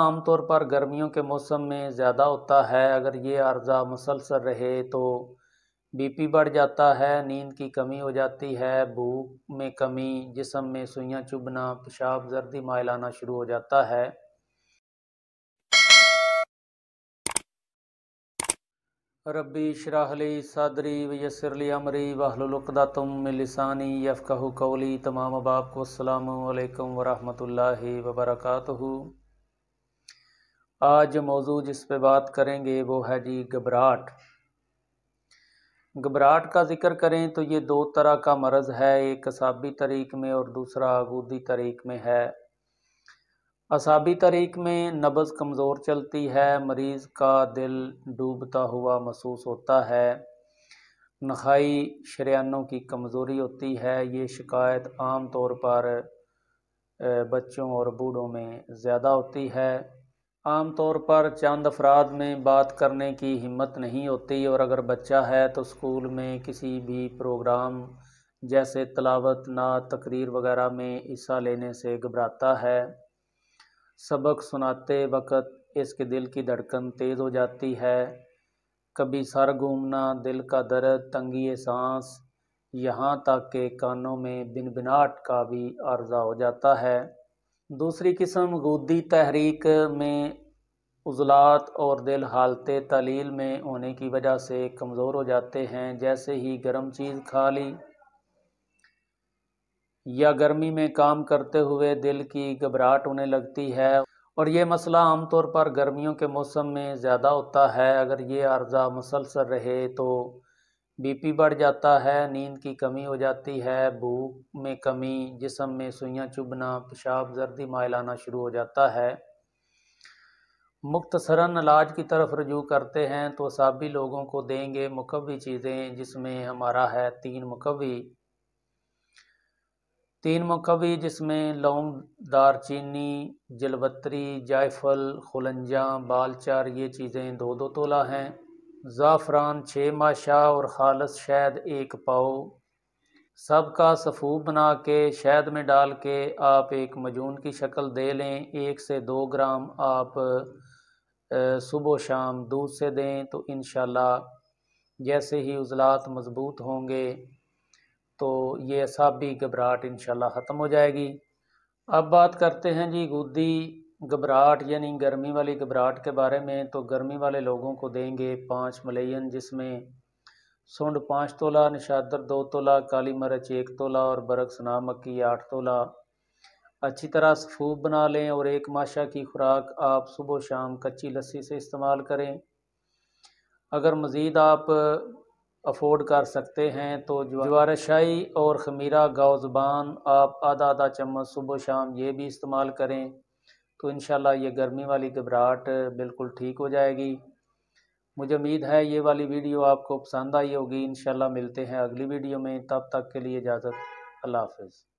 आमतौर पर गर्मियों के मौसम में ज़्यादा होता है अगर ये अर्जा मुसलसल रहे तो बीपी बढ़ जाता है नींद की कमी हो जाती है भूख में कमी जिसम में सुइयाँ चुभना पेशाब जर्दी आना शुरू हो जाता है रबी शराहली सदरी वयसरली अमरी वाहलुलदातुम लिसानी यफ़क़ कौली तमाम बाप को अल्लाम वरहमल वबरकू आज मौजू जिस पे बात करेंगे वो है जी घबराहट घबराहट का ज़िक्र करें तो ये दो तरह का मर्ज़ है एक असाबी तरीक में और दूसरा आगूदी तरीक में है असाबी तरीक में नब्ज़ कमज़ोर चलती है मरीज़ का दिल डूबता हुआ महसूस होता है नखाई शरियानों की कमज़ोरी होती है ये शिकायत आम तौर पर बच्चों और बूढ़ों में ज़्यादा होती है आम तौर पर चंद अफराद में बात करने की हिम्मत नहीं होती और अगर बच्चा है तो स्कूल में किसी भी प्रोग्राम जैसे तलावत ना तकरीर वगैरह में हिस्सा लेने से घबराता है सबक सुनाते वक़्त इसके दिल की धड़कन तेज़ हो जाती है कभी सर घूमना दिल का दर्द तंगी सांस यहाँ तक के कानों में बिन बिनाट का भी अर्जा हो जाता है दूसरी किस्म गोदी तहरीक में उजलात और दिल हालत तलील में होने की वजह से कमज़ोर हो जाते हैं जैसे ही गर्म चीज़ खा ली या गर्मी में काम करते हुए दिल की घबराहट होने लगती है और ये मसला आमतौर पर गर्मियों के मौसम में ज़्यादा होता है अगर ये अर्जा मुसलसल रहे तो बीपी बढ़ जाता है नींद की कमी हो जाती है भूख में कमी जिसम में सुइयाँ चुभना पेशाब जर्दी मायल आना शुरू हो जाता है मुख्तसरन इलाज की तरफ रजू करते हैं तो सभी लोगों को देंगे मुकवी चीज़ें जिसमें हमारा है तीन मुकवी तीन मुकवी जिसमें लौंग दार चीनी जलबत्री जायफल खुलंजा बालचार ये चीज़ें दो दो तोला हैं ज़ाफ़रान छः माशाह और खालस शहद एक पाओ सब का सफ़ू बना के शहद में डाल के आप एक मजून की शक्ल दे लें एक से दो ग्राम आप सुबह शाम दूध से दें तो इन जैसे ही उजलात मज़बूत होंगे तो ये असाबी घबराहट इन ख़त्म हो जाएगी अब बात करते हैं जी गुद्दी घबराहट यानी गर्मी वाली घबराहट के बारे में तो गर्मी वाले लोगों को देंगे पाँच मलयन जिसमें सुंड पाँच तोला निशादर दो तोला काली मरच एक तोला और बरक सना मक्की आठ तोला अच्छी तरह सफूब बना लें और एक माशा की खुराक आप सुबह शाम कच्ची लस्सी से इस्तेमाल करें अगर मज़ीद आप अफोर्ड कर सकते हैं तो जवार शाही और खमीरा गाव ज़बान आप आधा आधा चम्मच सुबह शाम ये भी इस्तेमाल करें तो इन ये गर्मी वाली घबराहट बिल्कुल ठीक हो जाएगी मुझे उम्मीद है ये वाली वीडियो आपको पसंद आई होगी इन मिलते हैं अगली वीडियो में तब तक के लिए इजाज़त अल्लाह हाफिज़